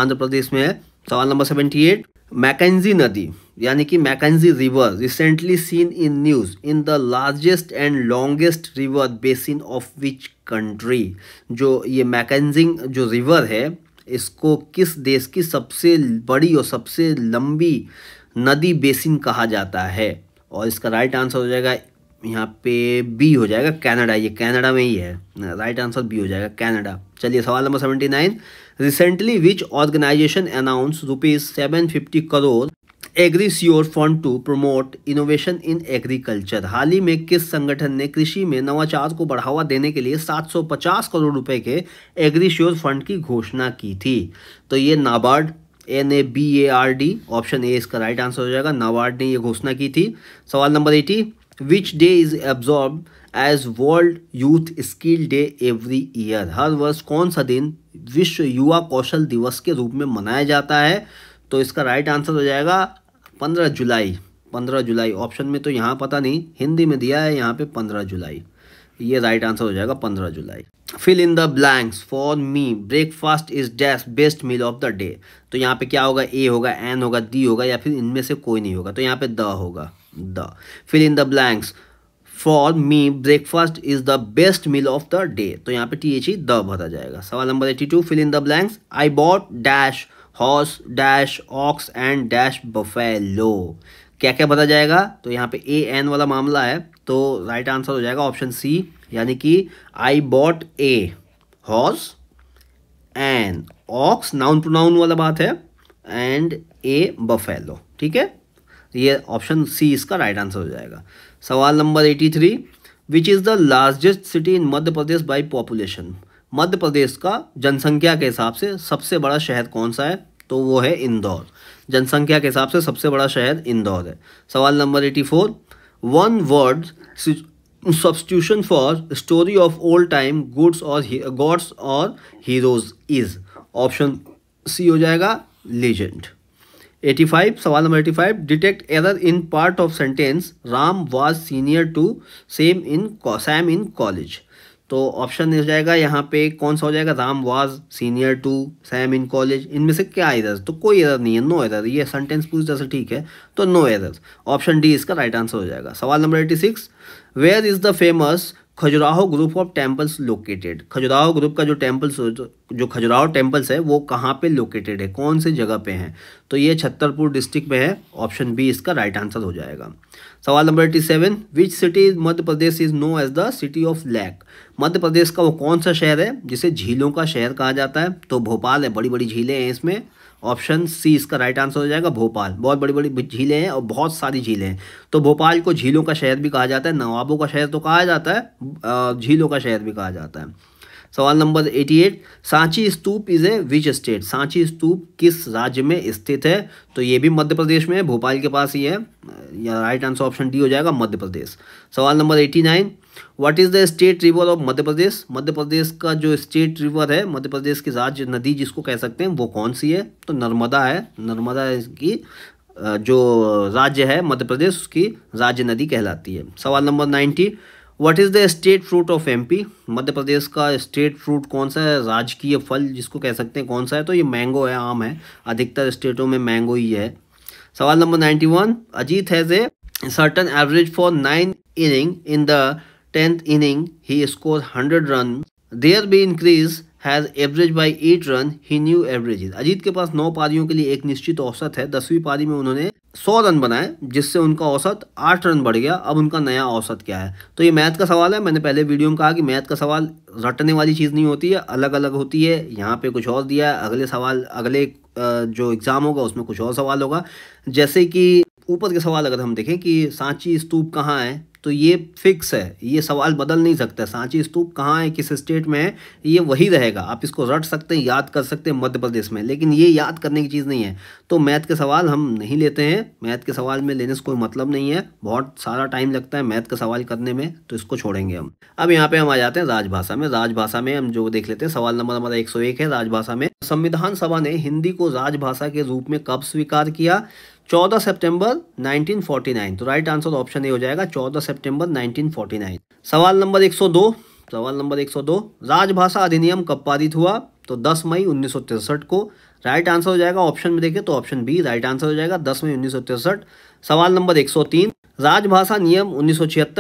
आंध्र प्रदेश में है सवाल नंबर सेवेंटी एट मैकेजी नदी यानी कि Mackenzie river recently seen in news in the largest and longest river basin of which country जो ये मैकेजिंग जो रिवर है इसको किस देश की सबसे बड़ी और सबसे लंबी नदी बेसिन कहा जाता है और इसका राइट आंसर हो जाएगा यहाँ पे बी हो जाएगा कनाडा ये कनाडा में ही है राइट आंसर बी हो जाएगा कनाडा चलिए सवाल number seventy nine which organisation announce rupees seven fifty crore agri sure fund to promote innovation in agriculture हाल ही में किस संगठन ने कृषि में नवाचार को बढ़ावा देने के लिए 750 करोड़ रुपए के एग्री स्योर फंड की घोषणा की थी तो ये NABARD N A B A R D option A इसका राइट आंसर हो जाएगा नाबार्ड ने ये घोषणा की थी सवाल number eighty which day is observed as world youth skill day every year हर वर्ष कौन सा दिन विश्व युवा कौशल दिवस के रूप में मनाया जाता है तो इसका राइट आंसर हो जाएगा पंद्रह जुलाई पंद्रह जुलाई ऑप्शन में तो यहाँ पता नहीं हिंदी में दिया है यहाँ पे पंद्रह जुलाई ये राइट आंसर हो जाएगा पंद्रह जुलाई fill in the blanks for me breakfast is dash best meal of the day तो यहाँ पे क्या होगा ए होगा एन होगा डी होगा या फिर इनमें से कोई नहीं होगा तो यहाँ पे द होगा the fill in the blanks for me breakfast is the best meal of the day तो यहाँ पे टी एच ई द भरा जाएगा सवाल number eighty two fill in the blanks I bought dash horse dash ox and dash buffalo क्या क्या भरा जाएगा तो यहाँ पे ए एन वाला मामला है तो राइट आंसर हो जाएगा ऑप्शन सी यानी कि I bought a horse an ox noun to noun वाला बात है एंड ए बफेलो ठीक है ये ऑप्शन सी इसका राइट आंसर हो जाएगा सवाल number eighty three which is the largest city in Madhya Pradesh by population Madhya Pradesh का जनसंख्या के हिसाब से सबसे बड़ा शहर कौन सा है तो वो है इंदौर जनसंख्या के हिसाब से सबसे बड़ा शहर इंदौर है सवाल number eighty four one word substitution for story of old time gods और गॉड्स और हीरोज इज ऑप्शन सी हो जाएगा लीजेंड 85 सवाल number 85 detect error in part of sentence Ram was senior to Sam in Sam in college तो option हो जाएगा यहाँ पे कौन सा हो जाएगा Ram was senior to Sam in college इनमें से क्या एरर तो कोई एरर नहीं है नो एरर ये सेंटेंस पूछ जैसे ठीक है तो नो एरर ऑप्शन डी इसका राइट आंसर हो जाएगा सवाल number eighty six where is the famous Khajuraho group of temples located Khajuraho group का जो टेम्पल्स जो खजुराहो टेम्पल्स है वो कहाँ पे लोकेटेड है कौन से जगह पे हैं तो ये छत्तरपुर डिस्ट्रिक्ट में है ऑप्शन बी इसका राइट आंसर हो जाएगा सवाल number eighty seven which city Madhya Pradesh is known as the city of lake Madhya Pradesh का वो कौन सा शहर है जिसे झीलों का शहर कहा जाता है तो भोपाल है बड़ी बड़ी झीलें हैं इसमें ऑप्शन सी इसका राइट आंसर हो जाएगा भोपाल बहुत बड़ी बड़ी झीलें हैं और बहुत सारी झीलें हैं तो भोपाल को झीलों का शहर भी कहा जाता है नवाबों का शहर तो कहा जाता है झीलों का शहर भी कहा जाता है सवाल number 88 Sanchi Stupa is a which state Sanchi Stupa किस राज्य में स्थित है तो ये भी मध्य प्रदेश में है भोपाल के पास ही है या राइट आंसर ऑप्शन डी हो जाएगा मध्य प्रदेश सवाल number 89 what is the state river of Madhya Pradesh Madhya Pradesh का जो स्टेट रिवर है मध्य प्रदेश की राज्य नदी जिसको कह सकते हैं वो कौन सी है तो नर्मदा है नर्मदा की जो राज्य है मध्य प्रदेश उसकी राज्य नदी कहलाती है सवाल number ninety what is the state fruit of MP Madhya Pradesh का स्टेट फ्रूट कौन सा है राजकीय फल जिसको कह सकते हैं कौन सा है तो ये मैंगो है आम है अधिकतर स्टेटों में मैंगो ही है सवाल number ninety one Ajit has a certain average for nine inning in the 10th inning he scored 100 run. There be increase has average by eight run he new average Ajit के पास नौ पारियों के लिए एक निश्चित औसत है दसवीं पारी में उन्होंने सौ रन बनाए जिससे उनका औसत आठ रन बढ़ गया अब उनका नया औसत क्या है तो ये मैथ का सवाल है मैंने पहले वीडियो में कहा कि मैथ का सवाल रटने वाली चीज़ नहीं होती है अलग अलग होती है यहाँ पे कुछ और दिया है अगले सवाल अगले जो एग्ज़ाम होगा उसमें कुछ और सवाल होगा जैसे कि ऊपर के सवाल अगर हम देखें कि सांची स्तूप कहाँ है तो ये फिक्स है ये सवाल बदल नहीं सकता सांची स्तूप कहाँ है किस स्टेट में है ये वही रहेगा आप इसको रट सकते हैं याद कर सकते हैं मध्य प्रदेश में लेकिन ये याद करने की चीज़ नहीं है तो मैथ के सवाल हम नहीं लेते हैं मैथ के सवाल में लेने से कोई मतलब नहीं है बहुत सारा टाइम लगता है मैथ का सवाल करने में तो इसको छोड़ेंगे हम अब यहाँ पर हम आ जाते हैं राजभाषा में राजभाषा में हम जो देख लेते हैं सवाल नंबर हमारा एक है राजभाषा में संविधान सभा ने हिंदी को राजभाषा के रूप में कब स्वीकार किया 14 सितंबर 1949 तो राइट आंसर ऑप्शन ए हो जाएगा 14 सितंबर 1949 सवाल नंबर 102 सवाल नंबर 102 राजभाषा अधिनियम कब पारित हुआ तो 10 मई उन्नीस को राइट आंसर हो जाएगा ऑप्शन में देखें तो ऑप्शन बी राइट आंसर हो जाएगा 10 मई उन्नीस सवाल नंबर 103 राजभाषा नियम उन्नीस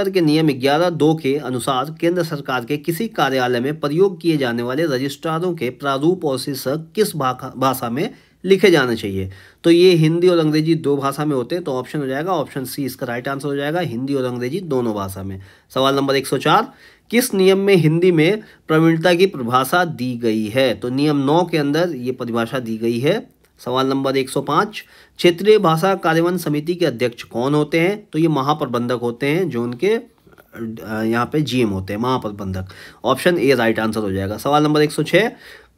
के नियम ग्यारह दो के अनुसार केंद्र सरकार के किसी कार्यालय में प्रयोग किए जाने वाले रजिस्ट्रारों के प्रारूप और शीर्षक किस भाषा में लिखे जाने चाहिए तो ये हिंदी और अंग्रेजी दो भाषा में होते हैं तो ऑप्शन हो जाएगा ऑप्शन सी इसका राइट आंसर हो जाएगा हिंदी और अंग्रेजी दोनों भाषा में सवाल नंबर 104 किस नियम में हिंदी में प्रवीणता की परिभाषा दी गई है तो नियम नौ के अंदर ये परिभाषा दी गई है सवाल नंबर 105 क्षेत्रीय भाषा कार्यवन समिति के अध्यक्ष कौन होते हैं तो ये महाप्रबंधक होते हैं जो उनके यहाँ पे जीएम होते हैं महाप्रबंधक ऑप्शन ए राइट आंसर हो जाएगा सवाल नंबर 106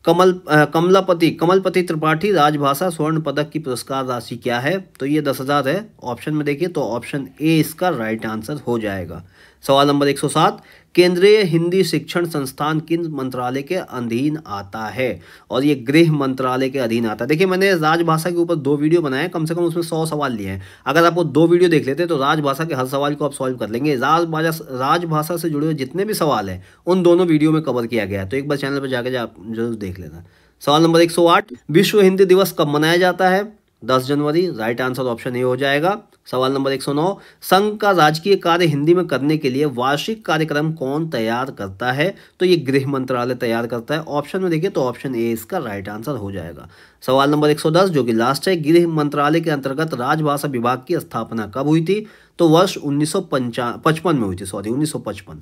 कमल कमलापति कमलपति त्रिपाठी राजभाषा स्वर्ण पदक की पुरस्कार राशि क्या है तो ये दस हज़ार है ऑप्शन में देखिए तो ऑप्शन ए इसका राइट आंसर हो जाएगा सवाल नंबर एक सौ सात केंद्रीय हिंदी शिक्षण संस्थान किन मंत्रालय के अधीन आता है और ये गृह मंत्रालय के अधीन आता है देखिए मैंने राजभाषा के ऊपर दो वीडियो बनाए कम से कम उसमें सौ सवाल लिए हैं अगर आप वो दो वीडियो देख लेते तो राजभाषा के हर सवाल को आप सॉल्व कर लेंगे राजभाषा राजभाषा से जुड़े हुए जितने भी सवाल हैं उन दोनों वीडियो में कवर किया गया है तो एक बार चैनल पर जाकर आप जरूर देख लेना सवाल नंबर एक विश्व हिंदी दिवस कब मनाया जाता है दस जनवरी राइट आंसर ऑप्शन ए हो जाएगा सवाल नंबर एक सौ नौ संघ का राजकीय कार्य हिंदी में करने के लिए वार्षिक कार्यक्रम कौन तैयार करता है तो ये गृह मंत्रालय तैयार करता है ऑप्शन में देखिए तो ऑप्शन ए इसका राइट आंसर हो जाएगा सवाल नंबर एक सौ दस जो कि लास्ट है गृह मंत्रालय के अंतर्गत राजभाषा विभाग की स्थापना कब हुई थी तो वर्ष उन्नीस में हुई थी सॉरी 1955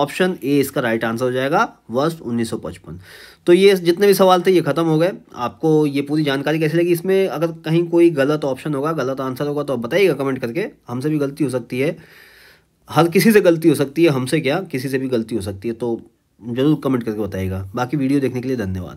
ऑप्शन ए इसका राइट आंसर हो जाएगा वर्ष 1955 तो ये जितने भी सवाल थे ये खत्म हो गए आपको ये पूरी जानकारी कैसे लगी इसमें अगर कहीं कोई गलत ऑप्शन होगा गलत आंसर होगा तो आप बताइएगा कमेंट करके हमसे भी गलती हो सकती है हर किसी से गलती हो सकती है हमसे क्या किसी से भी गलती हो सकती है तो ज़रूर कमेंट करके बताइएगा बाकी वीडियो देखने के लिए धन्यवाद